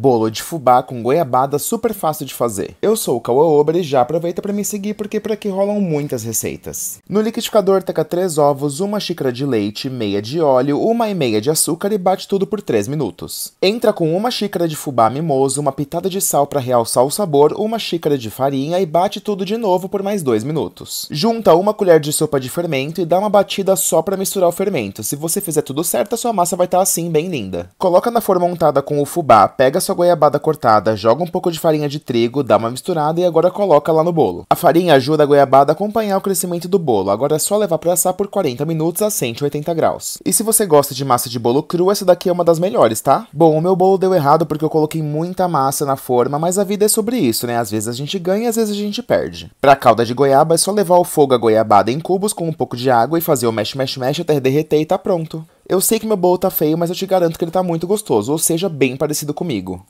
Bolo de fubá com goiabada super fácil de fazer. Eu sou o Cauã Obre e já aproveita para me seguir porque por aqui rolam muitas receitas. No liquidificador taca 3 ovos, uma xícara de leite, meia de óleo, uma e meia de açúcar e bate tudo por 3 minutos. Entra com uma xícara de fubá mimoso, uma pitada de sal para realçar o sabor, uma xícara de farinha e bate tudo de novo por mais 2 minutos. Junta uma colher de sopa de fermento e dá uma batida só para misturar o fermento. Se você fizer tudo certo, a sua massa vai estar tá assim bem linda. Coloca na forma untada com o fubá, pega a goiabada cortada, joga um pouco de farinha de trigo, dá uma misturada e agora coloca lá no bolo. A farinha ajuda a goiabada a acompanhar o crescimento do bolo, agora é só levar para assar por 40 minutos a 180 graus. E se você gosta de massa de bolo cru, essa daqui é uma das melhores, tá? Bom, o meu bolo deu errado porque eu coloquei muita massa na forma, mas a vida é sobre isso, né? Às vezes a gente ganha, às vezes a gente perde. a calda de goiaba é só levar ao fogo a goiabada em cubos com um pouco de água e fazer o mexe, mexe, mexe até derreter e tá pronto. Eu sei que meu bolo tá feio, mas eu te garanto que ele tá muito gostoso, ou seja, bem parecido comigo.